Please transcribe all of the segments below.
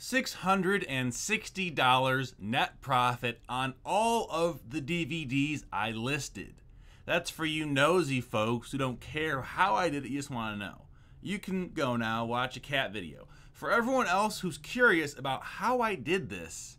$660 net profit on all of the DVDs I listed. That's for you nosy folks who don't care how I did it, you just want to know. You can go now, watch a cat video. For everyone else who's curious about how I did this,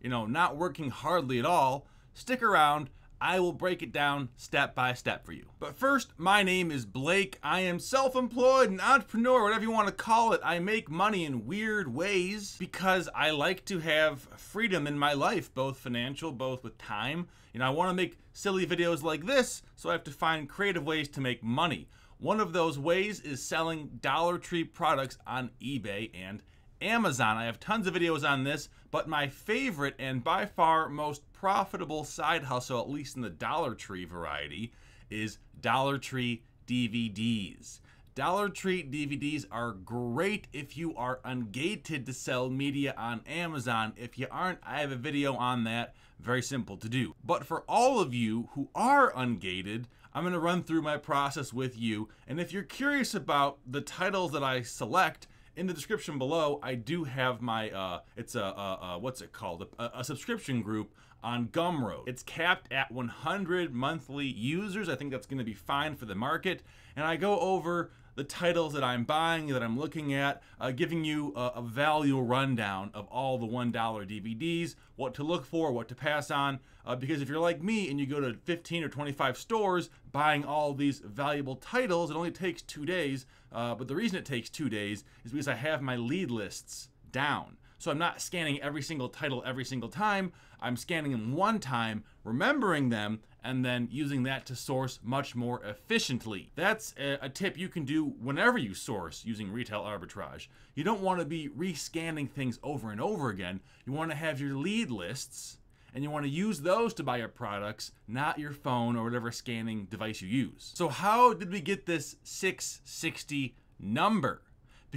you know, not working hardly at all, stick around I will break it down step by step for you. But first, my name is Blake. I am self employed, an entrepreneur, whatever you want to call it. I make money in weird ways because I like to have freedom in my life, both financial, both with time. You know, I want to make silly videos like this, so I have to find creative ways to make money. One of those ways is selling Dollar Tree products on eBay and Amazon. I have tons of videos on this, but my favorite and by far most profitable side hustle, at least in the Dollar Tree variety, is Dollar Tree DVDs. Dollar Tree DVDs are great if you are ungated to sell media on Amazon. If you aren't, I have a video on that. Very simple to do. But for all of you who are ungated, I'm going to run through my process with you. And if you're curious about the titles that I select, in the description below, I do have my, uh, it's a, a, a what's it called? A, a subscription group on Gumroad. It's capped at 100 monthly users. I think that's going to be fine for the market. And I go over the titles that I'm buying, that I'm looking at, uh, giving you a, a, value rundown of all the $1 DVDs, what to look for, what to pass on. Uh, because if you're like me and you go to 15 or 25 stores buying all these valuable titles, it only takes two days. Uh, but the reason it takes two days is because I have my lead lists down. So I'm not scanning every single title every single time. I'm scanning them one time, remembering them, and then using that to source much more efficiently. That's a tip you can do whenever you source using retail arbitrage. You don't want to be rescanning things over and over again. You want to have your lead lists and you want to use those to buy your products, not your phone or whatever scanning device you use. So how did we get this 660 number?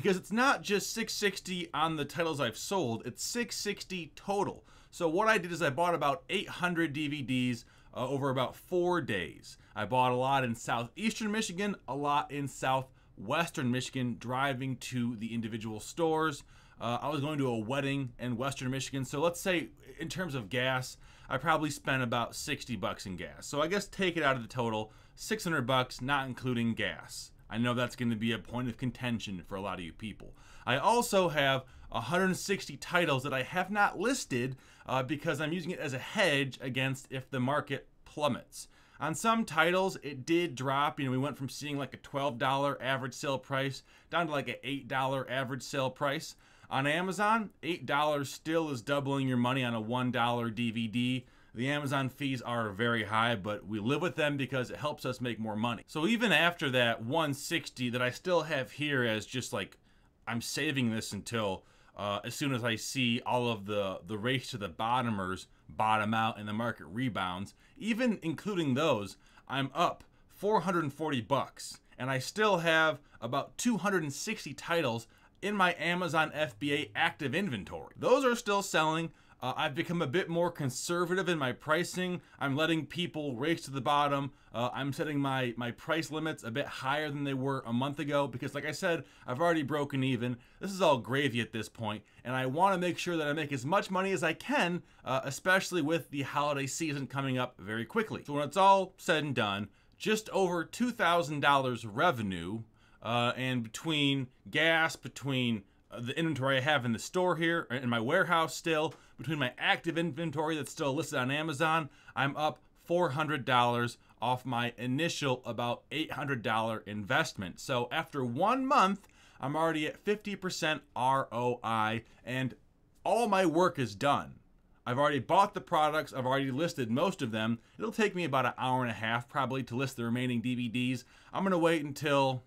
because it's not just 660 on the titles I've sold, it's 660 total. So what I did is I bought about 800 DVDs uh, over about four days. I bought a lot in southeastern Michigan, a lot in southwestern Michigan, driving to the individual stores. Uh, I was going to a wedding in western Michigan, so let's say in terms of gas, I probably spent about 60 bucks in gas. So I guess take it out of the total, 600 bucks, not including gas. I know that's going to be a point of contention for a lot of you people. I also have 160 titles that I have not listed uh, because I'm using it as a hedge against if the market plummets. On some titles, it did drop. You know, we went from seeing like a $12 average sale price down to like an $8 average sale price. On Amazon, $8 still is doubling your money on a $1 DVD. The Amazon fees are very high, but we live with them because it helps us make more money. So even after that 160 that I still have here as just like, I'm saving this until uh, as soon as I see all of the, the race to the bottomers bottom out and the market rebounds, even including those, I'm up 440 bucks and I still have about 260 titles in my Amazon FBA active inventory. Those are still selling uh, I've become a bit more conservative in my pricing. I'm letting people race to the bottom. Uh, I'm setting my, my price limits a bit higher than they were a month ago because, like I said, I've already broken even. This is all gravy at this point, and I want to make sure that I make as much money as I can, uh, especially with the holiday season coming up very quickly. So, when it's all said and done, just over $2,000 revenue. Uh, and between gas, between uh, the inventory I have in the store here, uh, in my warehouse still, between my active inventory that's still listed on Amazon, I'm up $400 off my initial about $800 investment. So after one month, I'm already at 50% ROI and all my work is done. I've already bought the products, I've already listed most of them. It'll take me about an hour and a half probably to list the remaining DVDs. I'm gonna wait until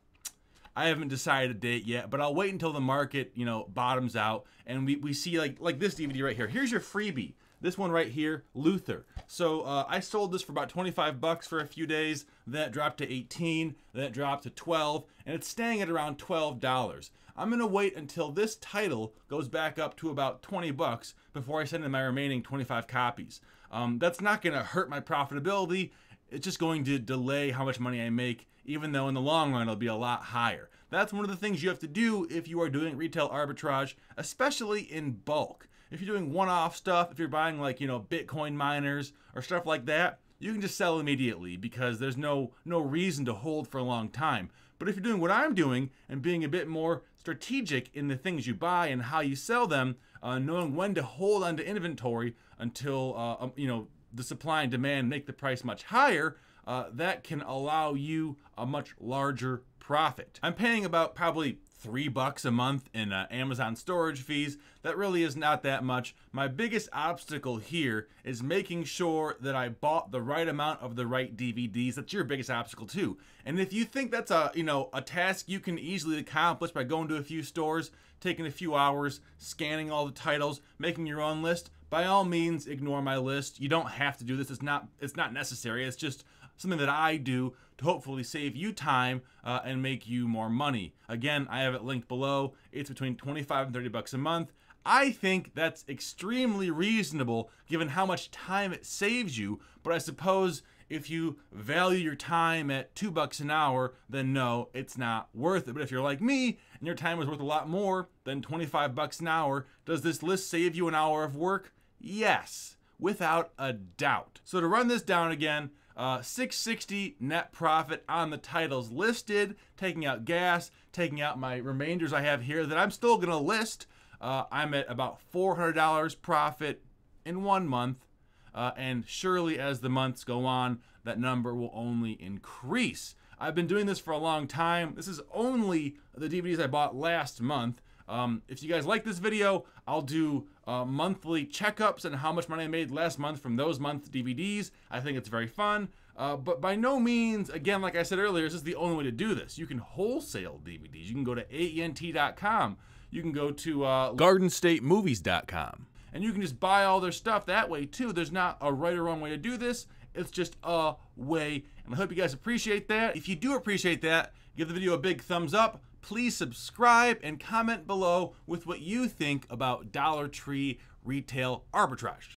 I haven't decided a date yet, but I'll wait until the market, you know, bottoms out and we, we see like like this DVD right here. Here's your freebie. This one right here, Luther. So uh, I sold this for about 25 bucks for a few days. That dropped to 18. Then it dropped to 12, and it's staying at around $12. I'm gonna wait until this title goes back up to about 20 bucks before I send in my remaining 25 copies. Um, that's not gonna hurt my profitability, it's just going to delay how much money I make, even though in the long run it'll be a lot higher. That's one of the things you have to do if you are doing retail arbitrage, especially in bulk. If you're doing one off stuff, if you're buying like, you know, Bitcoin miners or stuff like that, you can just sell immediately because there's no no reason to hold for a long time. But if you're doing what I'm doing and being a bit more strategic in the things you buy and how you sell them, uh, knowing when to hold onto inventory until uh, um, you know the supply and demand make the price much higher, uh, that can allow you a much larger profit. I'm paying about probably three bucks a month in uh, Amazon storage fees. That really is not that much. My biggest obstacle here is making sure that I bought the right amount of the right DVDs. That's your biggest obstacle too. And if you think that's a, you know, a task you can easily accomplish by going to a few stores, taking a few hours, scanning all the titles, making your own list, by all means ignore my list. You don't have to do this. It's not it's not necessary. It's just something that I do to hopefully save you time uh, and make you more money. Again, I have it linked below. It's between 25 and 30 bucks a month. I think that's extremely reasonable given how much time it saves you, but I suppose if you value your time at 2 bucks an hour, then no, it's not worth it. But if you're like me and your time is worth a lot more than 25 bucks an hour, does this list save you an hour of work? Yes, without a doubt. So to run this down again, uh, 660 net profit on the titles listed, taking out gas, taking out my remainders I have here that I'm still gonna list. Uh, I'm at about $400 profit in one month. Uh, and surely as the months go on, that number will only increase. I've been doing this for a long time. This is only the DVDs I bought last month. Um, if you guys like this video, I'll do uh, monthly checkups and how much money I made last month from those month DVDs. I think it's very fun. Uh, but by no means, again, like I said earlier, this is the only way to do this. You can wholesale DVDs. You can go to aent.com. You can go to uh, gardenstatemovies.com. And you can just buy all their stuff that way, too. There's not a right or wrong way to do this. It's just a way. And I hope you guys appreciate that. If you do appreciate that, give the video a big thumbs up please subscribe and comment below with what you think about Dollar Tree retail arbitrage.